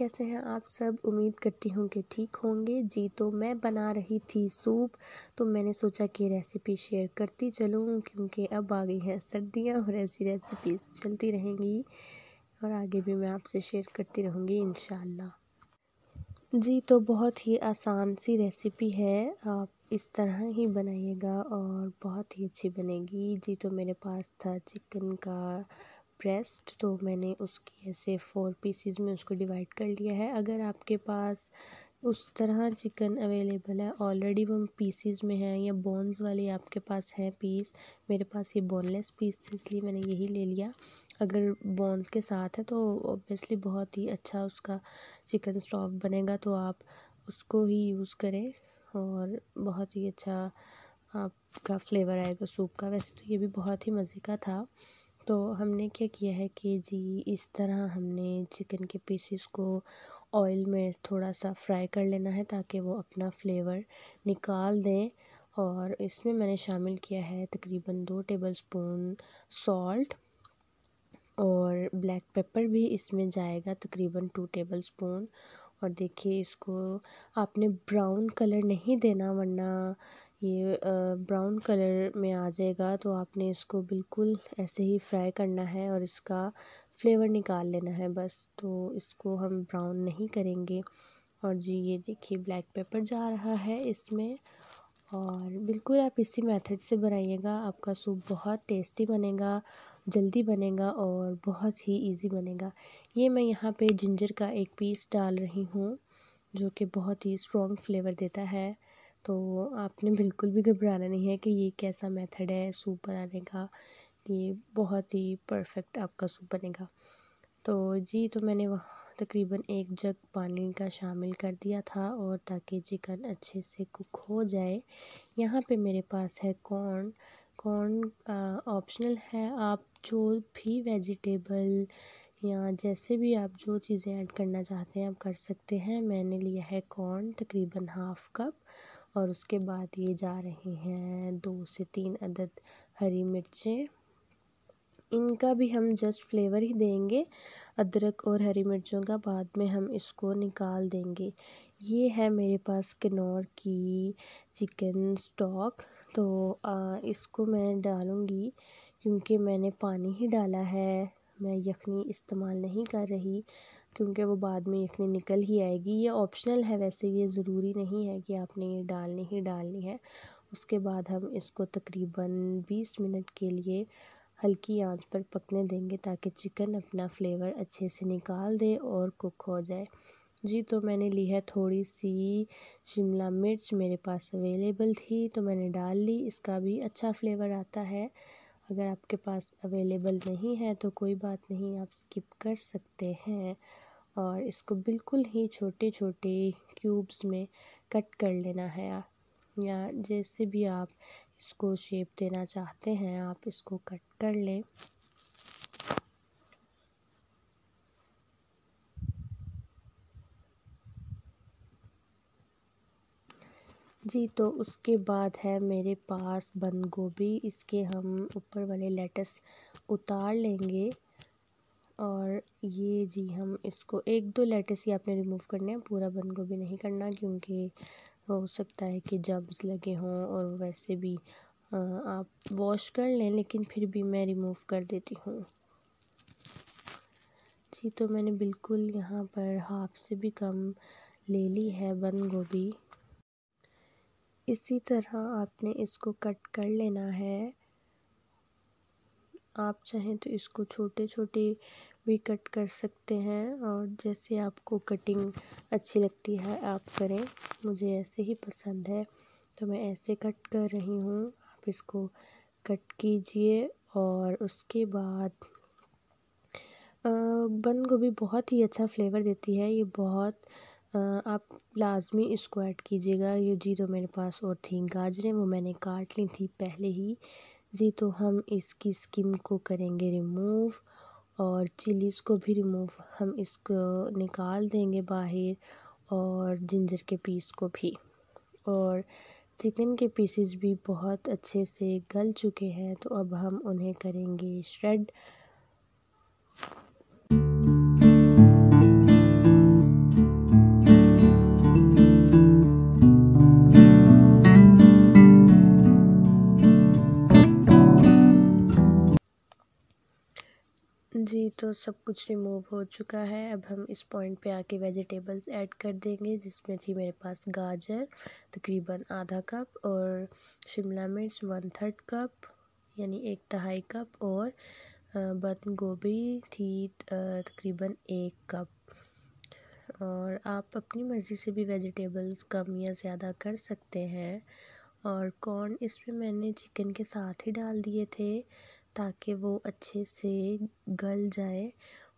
कैसे हैं आप सब उम्मीद करती हूँ कि ठीक होंगे जी तो मैं बना रही थी सूप तो मैंने सोचा कि रेसिपी शेयर करती चलूँ क्योंकि अब आ गई हैं सर्दियाँ और ऐसी रेसिपीज़ चलती रहेंगी और आगे भी मैं आपसे शेयर करती रहूँगी इन जी तो बहुत ही आसान सी रेसिपी है आप इस तरह ही बनाइएगा और बहुत ही अच्छी बनेगी जी तो मेरे पास था चिकन का ब्रेस्ट तो मैंने उसकी ऐसे फ़ोर पीसीज में उसको डिवाइड कर लिया है अगर आपके पास उस तरह चिकन अवेलेबल है ऑलरेडी वो पीसीज में है या बोन्स वाले आपके पास है पीस मेरे पास ये बोनलेस पीस थे इसलिए मैंने यही ले लिया अगर बोन के साथ है तो ऑब्वियसली बहुत ही अच्छा उसका चिकन स्टॉक बनेगा तो आप उसको ही यूज़ करें और बहुत ही अच्छा आपका फ्लेवर आएगा सूप का वैसे तो ये भी बहुत ही मज़े का था तो हमने क्या किया है कि जी इस तरह हमने चिकन के पीसेस को ऑयल में थोड़ा सा फ्राई कर लेना है ताकि वो अपना फ्लेवर निकाल दें और इसमें मैंने शामिल किया है तकरीबन दो टेबल स्पून सॉल्ट और ब्लैक पेपर भी इसमें जाएगा तकरीबन टू टेबल स्पून और देखिए इसको आपने ब्राउन कलर नहीं देना वरना ये ब्राउन कलर में आ जाएगा तो आपने इसको बिल्कुल ऐसे ही फ्राई करना है और इसका फ्लेवर निकाल लेना है बस तो इसको हम ब्राउन नहीं करेंगे और जी ये देखिए ब्लैक पेपर जा रहा है इसमें और बिल्कुल आप इसी मेथड से बनाइएगा आपका सूप बहुत टेस्टी बनेगा जल्दी बनेगा और बहुत ही इजी बनेगा ये मैं यहाँ पे जिंजर का एक पीस डाल रही हूँ जो कि बहुत ही स्ट्रॉन्ग फ्लेवर देता है तो आपने बिल्कुल भी घबराना नहीं है कि ये कैसा मेथड है सूप बनाने का ये बहुत ही परफेक्ट आपका सूप बनेगा तो जी तो मैंने वहाँ तकरीबन एक जग पानी का शामिल कर दिया था और ताकि चिकन अच्छे से कुक हो जाए यहाँ पे मेरे पास है कॉर्न कॉर्न ऑप्शनल है आप जो भी वेजिटेबल यहाँ जैसे भी आप जो चीज़ें ऐड करना चाहते हैं आप कर सकते हैं मैंने लिया है कॉर्न तकरीबन हाफ़ कप और उसके बाद ये जा रहे हैं दो से तीन अदद हरी मिर्चें इनका भी हम जस्ट फ्लेवर ही देंगे अदरक और हरी मिर्चों का बाद में हम इसको निकाल देंगे ये है मेरे पास किनौर की चिकन स्टॉक तो आ, इसको मैं डालूँगी क्योंकि मैंने पानी ही डाला है मैं यखनी इस्तेमाल नहीं कर रही क्योंकि वो बाद में यखनी निकल ही आएगी ये ऑप्शनल है वैसे ये ज़रूरी नहीं है कि आपने ये डालनी ही डालनी है उसके बाद हम इसको तकरीबन 20 मिनट के लिए हल्की आंच पर पकने देंगे ताकि चिकन अपना फ्लेवर अच्छे से निकाल दे और कुक हो जाए जी तो मैंने ली है थोड़ी सी शिमला मिर्च मेरे पास अवेलेबल थी तो मैंने डाल ली इसका भी अच्छा फ्लेवर आता है अगर आपके पास अवेलेबल नहीं है तो कोई बात नहीं आप स्किप कर सकते हैं और इसको बिल्कुल ही छोटे छोटे क्यूब्स में कट कर लेना है या जैसे भी आप इसको शेप देना चाहते हैं आप इसको कट कर लें जी तो उसके बाद है मेरे पास बंद गोभी इसके हम ऊपर वाले लेटस उतार लेंगे और ये जी हम इसको एक दो लेटस ही आपने रिमूव करने हैं पूरा बंद गोभी नहीं करना क्योंकि हो सकता है कि जम्स लगे हों और वैसे भी आप वॉश कर लें लेकिन फिर भी मैं रिमूव कर देती हूँ जी तो मैंने बिल्कुल यहाँ पर हाफ से भी कम ले ली है बंद गोभी इसी तरह आपने इसको कट कर लेना है आप चाहें तो इसको छोटे छोटे भी कट कर सकते हैं और जैसे आपको कटिंग अच्छी लगती है आप करें मुझे ऐसे ही पसंद है तो मैं ऐसे कट कर रही हूँ आप इसको कट कीजिए और उसके बाद बंद गोभी बहुत ही अच्छा फ्लेवर देती है ये बहुत आप लाजमी इसको ऐड कीजिएगा ये जी तो मेरे पास और थी गाजरें वो मैंने काट ली थी पहले ही जी तो हम इसकी स्किन को करेंगे रिमूव और चिलीज़ को भी रिमूव हम इसको निकाल देंगे बाहर और जिंजर के पीस को भी और चिकन के पीसेस भी बहुत अच्छे से गल चुके हैं तो अब हम उन्हें करेंगे श्रेड जी तो सब कुछ रिमूव हो चुका है अब हम इस पॉइंट पे आके वेजिटेबल्स ऐड कर देंगे जिसमें थी मेरे पास गाजर तकरीबन आधा कप और शिमला मिर्च वन थर्ड कप यानी एक तहाई कप और बंद गोभी थी तकरीबन एक कप और आप अपनी मर्ज़ी से भी वेजिटेबल्स कम या ज़्यादा कर सकते हैं और कॉर्न इसमें मैंने चिकन के साथ ही डाल दिए थे ताकि वो अच्छे से गल जाए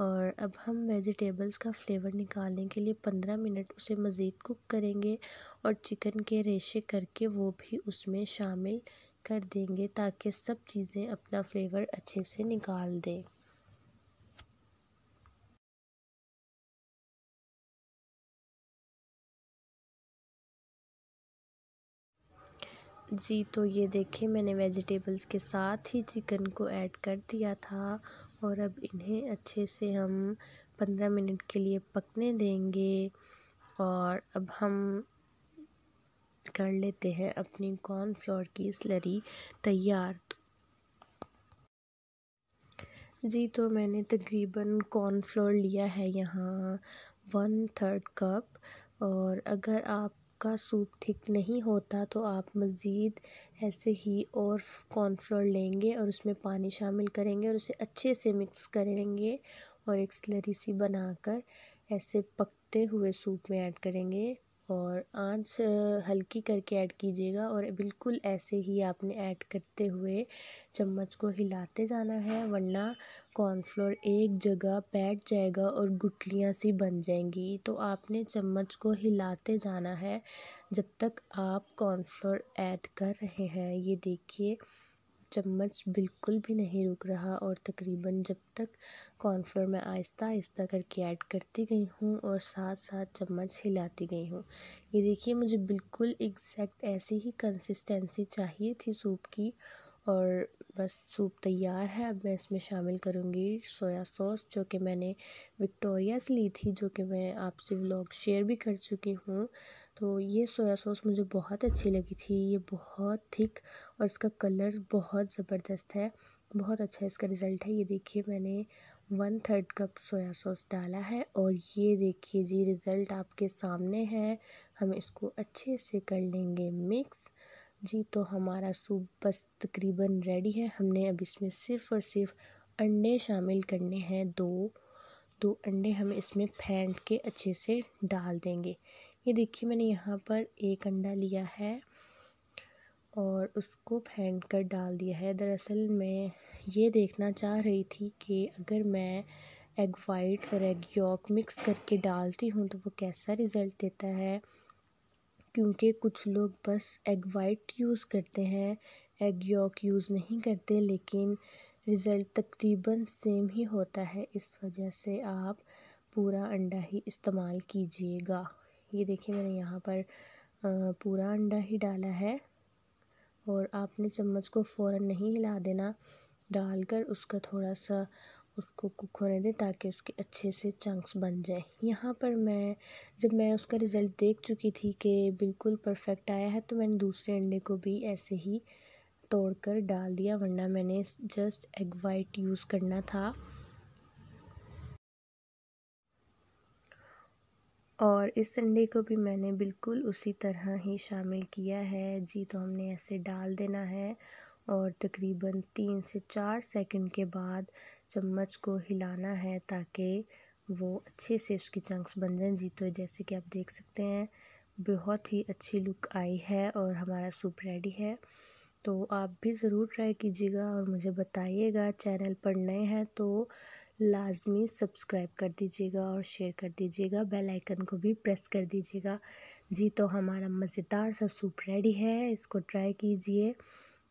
और अब हम वेजिटेबल्स का फ़्लेवर निकालने के लिए पंद्रह मिनट उसे मज़ीद कुक करेंगे और चिकन के रेशे करके वो भी उसमें शामिल कर देंगे ताकि सब चीज़ें अपना फ़्लेवर अच्छे से निकाल दें जी तो ये देखिए मैंने वेजिटेबल्स के साथ ही चिकन को ऐड कर दिया था और अब इन्हें अच्छे से हम पंद्रह मिनट के लिए पकने देंगे और अब हम कर लेते हैं अपनी कॉर्नफ्लोर की स्लरी तैयार जी तो मैंने तकरीबन कॉर्नफ्लोर लिया है यहाँ वन थर्ड कप और अगर आप आपका सूप ठीक नहीं होता तो आप मज़ीद ऐसे ही और कॉर्नफ्लोर लेंगे और उसमें पानी शामिल करेंगे और उसे अच्छे से मिक्स करेंगे और एक स्लरी सी बनाकर ऐसे पकते हुए सूप में ऐड करेंगे और आँच हल्की करके ऐड कीजिएगा और बिल्कुल ऐसे ही आपने ऐड करते हुए चम्मच को हिलाते जाना है वरना कॉर्नफ्लोर एक जगह बैठ जाएगा और गुटलियाँ सी बन जाएंगी तो आपने चम्मच को हिलाते जाना है जब तक आप कॉर्नफ्लोर ऐड कर रहे हैं ये देखिए चम्मच बिल्कुल भी नहीं रुक रहा और तकरीबन जब तक कॉर्नफ्लोर में आहिस्ता आहिस्ता करके ऐड करती गई हूँ और साथ साथ चम्मच हिलाती गई हूँ ये देखिए मुझे बिल्कुल एग्जैक्ट ऐसी ही कंसिस्टेंसी चाहिए थी सूप की और बस सूप तैयार है अब मैं इसमें शामिल करूँगी सोया सॉस जो कि मैंने विक्टोरिया से ली थी जो कि मैं आपसे व्लॉग शेयर भी कर चुकी हूँ तो ये सोया सॉस मुझे बहुत अच्छी लगी थी ये बहुत थिक और इसका कलर बहुत ज़बरदस्त है बहुत अच्छा इसका रिज़ल्ट है ये देखिए मैंने one third cup soya sauce डाला है और ये देखिए जी रिज़ल्ट आपके सामने है हम इसको अच्छे से कर लेंगे मिक्स जी तो हमारा सूप बस तकरीबन रेडी है हमने अब इसमें सिर्फ़ और सिर्फ अंडे शामिल करने हैं दो दो अंडे हम इसमें फेंट के अच्छे से डाल देंगे ये देखिए मैंने यहाँ पर एक अंडा लिया है और उसको फेंट कर डाल दिया है दरअसल मैं ये देखना चाह रही थी कि अगर मैं एग वाइट और एग यॉक मिक्स करके डालती हूँ तो वो कैसा रिज़ल्ट देता है क्योंकि कुछ लोग बस एग वाइट यूज़ करते हैं एग योक यूज़ नहीं करते लेकिन रिज़ल्ट तकरीबन सेम ही होता है इस वजह से आप पूरा अंडा ही इस्तेमाल कीजिएगा ये देखिए मैंने यहाँ पर पूरा अंडा ही डाला है और आपने चम्मच को फ़ौरन नहीं हिला देना डालकर उसका थोड़ा सा उसको कुक होने दें ताकि उसके अच्छे से चंक्स बन जाए यहाँ पर मैं जब मैं उसका रिज़ल्ट देख चुकी थी कि बिल्कुल परफेक्ट आया है तो मैंने दूसरे अंडे को भी ऐसे ही तोड़ कर डाल दिया वरना मैंने जस्ट एग वाइट यूज़ करना था और इस अंडे को भी मैंने बिल्कुल उसी तरह ही शामिल किया है जी तो हमने ऐसे डाल देना है और तकरीबन तीन से चार सेकंड के बाद चम्मच को हिलाना है ताकि वो अच्छे से उसकी चंक्स बन जाए जी तो जैसे कि आप देख सकते हैं बहुत ही अच्छी लुक आई है और हमारा सूप रेडी है तो आप भी ज़रूर ट्राई कीजिएगा और मुझे बताइएगा चैनल पर नए हैं तो लाजमी सब्सक्राइब कर दीजिएगा और शेयर कर दीजिएगा बेल आइकन को भी प्रेस कर दीजिएगा जी तो हमारा मज़ेदार सा सूप रेडी है इसको ट्राई कीजिए